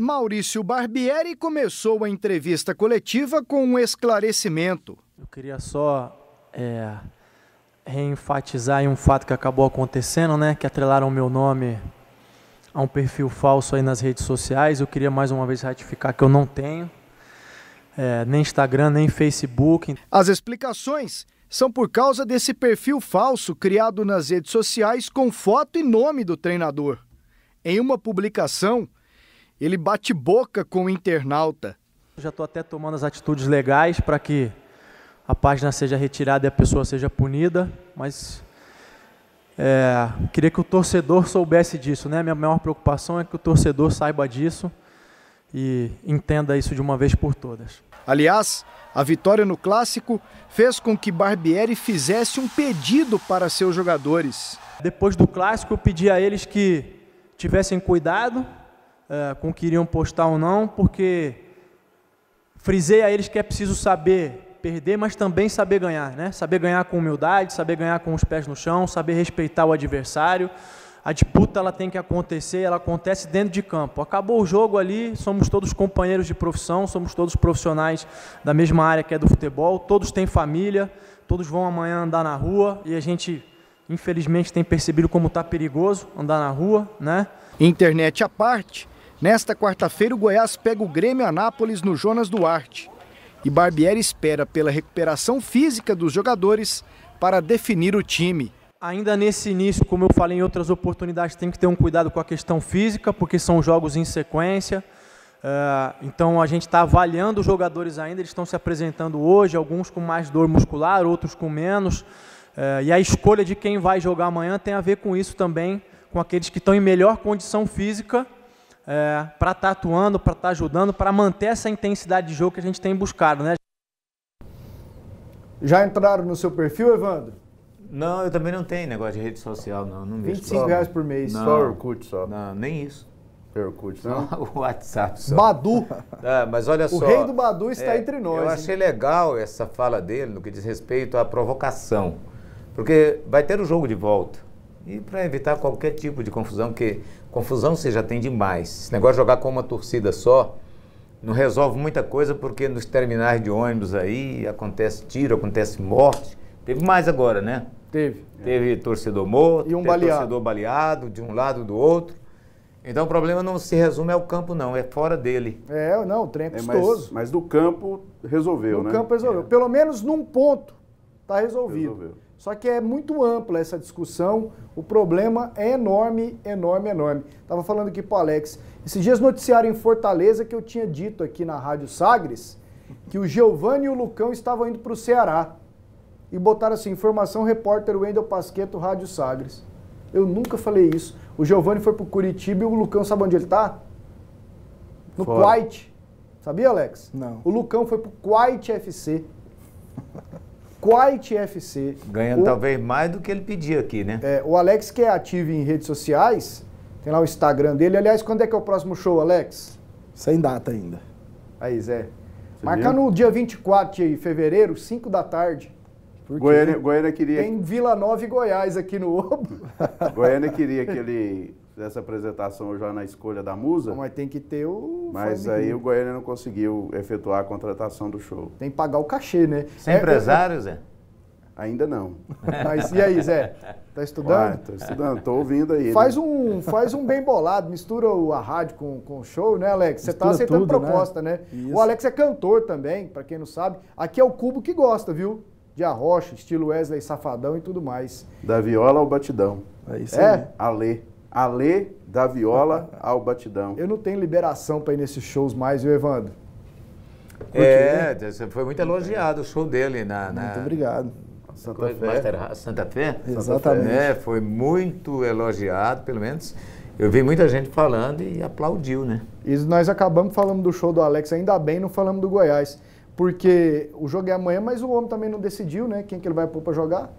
Maurício Barbieri começou a entrevista coletiva com um esclarecimento. Eu queria só é, reenfatizar um fato que acabou acontecendo, né? Que atrelaram o meu nome a um perfil falso aí nas redes sociais. Eu queria mais uma vez ratificar que eu não tenho. É, nem Instagram, nem Facebook. As explicações são por causa desse perfil falso criado nas redes sociais com foto e nome do treinador. Em uma publicação, ele bate boca com o internauta. Já estou até tomando as atitudes legais para que a página seja retirada e a pessoa seja punida, mas é, queria que o torcedor soubesse disso. Né? Minha maior preocupação é que o torcedor saiba disso e entenda isso de uma vez por todas. Aliás, a vitória no Clássico fez com que Barbieri fizesse um pedido para seus jogadores. Depois do Clássico, eu pedi a eles que tivessem cuidado eh, com o que iriam postar ou não, porque frisei a eles que é preciso saber perder, mas também saber ganhar, né? Saber ganhar com humildade, saber ganhar com os pés no chão, saber respeitar o adversário. A disputa ela tem que acontecer, ela acontece dentro de campo. Acabou o jogo ali, somos todos companheiros de profissão, somos todos profissionais da mesma área que é do futebol, todos têm família, todos vão amanhã andar na rua e a gente infelizmente tem percebido como está perigoso andar na rua, né? Internet à parte, Nesta quarta-feira, o Goiás pega o Grêmio Anápolis no Jonas Duarte. E Barbieri espera pela recuperação física dos jogadores para definir o time. Ainda nesse início, como eu falei em outras oportunidades, tem que ter um cuidado com a questão física, porque são jogos em sequência. Ah, então a gente está avaliando os jogadores ainda, eles estão se apresentando hoje, alguns com mais dor muscular, outros com menos. Ah, e a escolha de quem vai jogar amanhã tem a ver com isso também, com aqueles que estão em melhor condição física é, para estar tá atuando, para estar tá ajudando, para manter essa intensidade de jogo que a gente tem buscado, né? Já entraram no seu perfil, Evandro? Não, eu também não tenho negócio de rede social, não. não 25 reais por mês, não, só Orkut só. Não, nem isso. Orkut, não? o WhatsApp só. Badu. Ah, mas olha o só. O rei do Badu está é, entre nós. Eu hein? achei legal essa fala dele no que diz respeito à provocação. Porque vai ter o jogo de volta. E para evitar qualquer tipo de confusão, porque confusão você já tem demais. Esse negócio de jogar com uma torcida só não resolve muita coisa, porque nos terminais de ônibus aí acontece tiro, acontece morte. Teve mais agora, né? Teve. Teve torcedor morto, e um baleado. torcedor baleado de um lado do outro. Então o problema não se resume ao campo, não, é fora dele. É, não, o trem é custoso. É, mas, mas do campo resolveu, né? Do campo resolveu. É. Pelo menos num ponto está resolvido. Resolveu. Só que é muito ampla essa discussão, o problema é enorme, enorme, enorme. Estava falando aqui para o Alex, esses dias noticiaram em Fortaleza que eu tinha dito aqui na Rádio Sagres que o Giovanni e o Lucão estavam indo para o Ceará. E botaram assim, informação, repórter Wendel Pasqueto, Rádio Sagres. Eu nunca falei isso. O Giovanni foi para o Curitiba e o Lucão sabe onde ele está? No Fora. Sabia, Alex? Não. O Lucão foi para o Quite FC. Quite FC. Ganhando o, talvez mais do que ele pedia aqui, né? É, o Alex, que é ativo em redes sociais, tem lá o Instagram dele. Aliás, quando é que é o próximo show, Alex? Sem data ainda. Aí, Zé. Você Marca viu? no dia 24 de fevereiro, 5 da tarde. Goiânia, né? Goiânia queria. Tem Vila Nova e Goiás aqui no Obo. Goiânia queria aquele dessa apresentação já na escolha da musa. Mas tem que ter o. Mas aí o Goiânia não conseguiu efetuar a contratação do show. Tem que pagar o cachê, né? Sem é, é, empresário, é... Zé? Ainda não. Mas e aí, Zé? Tá estudando? tô estudando, tô ouvindo aí. Né? Faz, né? um, faz um bem bolado, mistura a rádio com, com o show, né, Alex? Você tá aceitando tudo, né? proposta, né? né? O Alex é cantor também, para quem não sabe. Aqui é o Cubo que gosta, viu? de arrocha, estilo Wesley Safadão e tudo mais. Da viola ao batidão. É isso é. aí. Alê. Alê da viola ao batidão. Eu não tenho liberação para ir nesses shows mais, viu, Evandro? Porque, é, né? foi muito elogiado o show dele na. na... Muito obrigado. Santa Coisa, Fé. Master, Santa Fé? Exatamente. É, foi muito elogiado, pelo menos. Eu vi muita gente falando e aplaudiu, né? E nós acabamos falando do show do Alex, ainda bem não falamos do Goiás. Porque o jogo é amanhã, mas o homem também não decidiu, né? Quem que ele vai pôr para jogar?